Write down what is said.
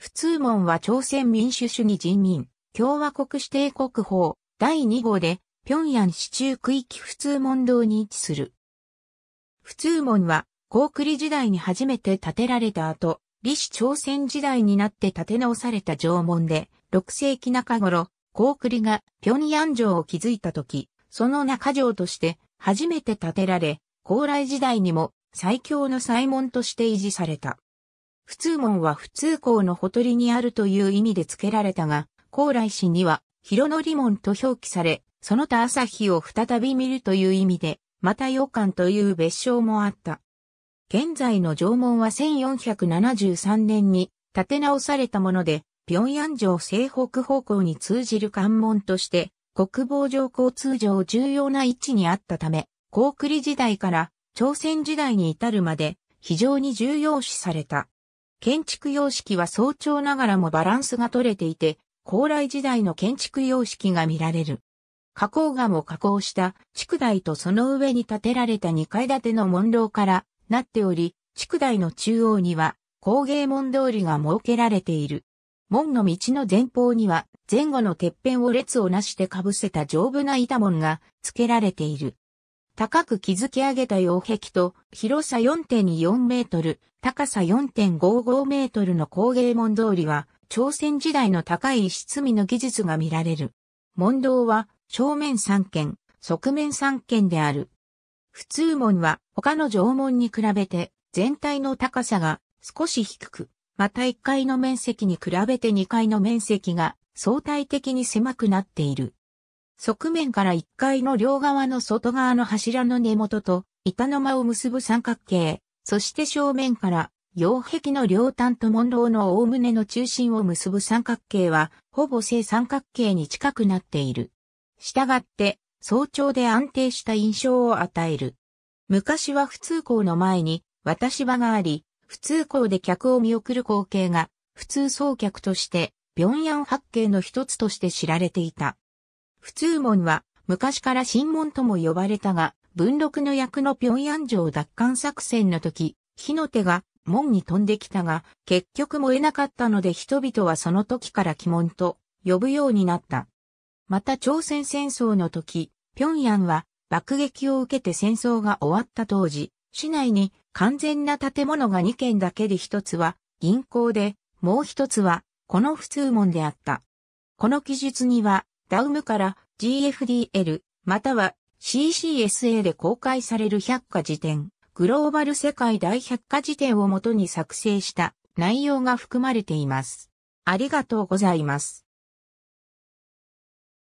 普通門は朝鮮民主主義人民共和国指定国法第2号で平壌市中区域普通門道に位置する。普通門は高句麗時代に初めて建てられた後、李氏朝鮮時代になって建て直された城門で、6世紀中頃、高句麗が平壌城を築いた時、その中城として初めて建てられ、高麗時代にも最強の祭門として維持された。普通門は普通校のほとりにあるという意味で付けられたが、高麗市には、広則門と表記され、その他朝日を再び見るという意味で、また洋館という別称もあった。現在の城門は1473年に建て直されたもので、平壌城西北方向に通じる関門として、国防上交通上重要な位置にあったため、高栗時代から朝鮮時代に至るまで非常に重要視された。建築様式は早朝ながらもバランスが取れていて、高麗時代の建築様式が見られる。花崗岩を加工した築台とその上に建てられた2階建ての門楼からなっており、築台の中央には工芸門通りが設けられている。門の道の前方には前後の鉄片を列をなしてかぶせた丈夫な板門が付けられている。高く築き上げた擁壁と広さ4.24メートル、高さ4.55メートルの工芸門通りは、朝鮮時代の高い石積みの技術が見られる。門道は正面3軒、側面3軒である。普通門は他の城門に比べて全体の高さが少し低く、また1階の面積に比べて2階の面積が相対的に狭くなっている。側面から1階の両側の外側の柱の根元と板の間を結ぶ三角形、そして正面から擁壁の両端と門楼のおおむねの中心を結ぶ三角形は、ほぼ正三角形に近くなっている。したがって、早朝で安定した印象を与える。昔は普通校の前に渡し場があり、普通校で客を見送る光景が、普通送客として、平壌八景の一つとして知られていた。普通門は昔から新門とも呼ばれたが、文禄の役の平壌城奪還作戦の時、火の手が門に飛んできたが、結局燃えなかったので人々はその時から鬼門と呼ぶようになった。また朝鮮戦争の時、平壌は爆撃を受けて戦争が終わった当時、市内に完全な建物が2軒だけで1つは銀行で、もう1つはこの普通門であった。この記述にはダウムから GFDL または CCSA で公開される百科事典、グローバル世界大百科事典をもとに作成した内容が含まれています。ありがとうございます。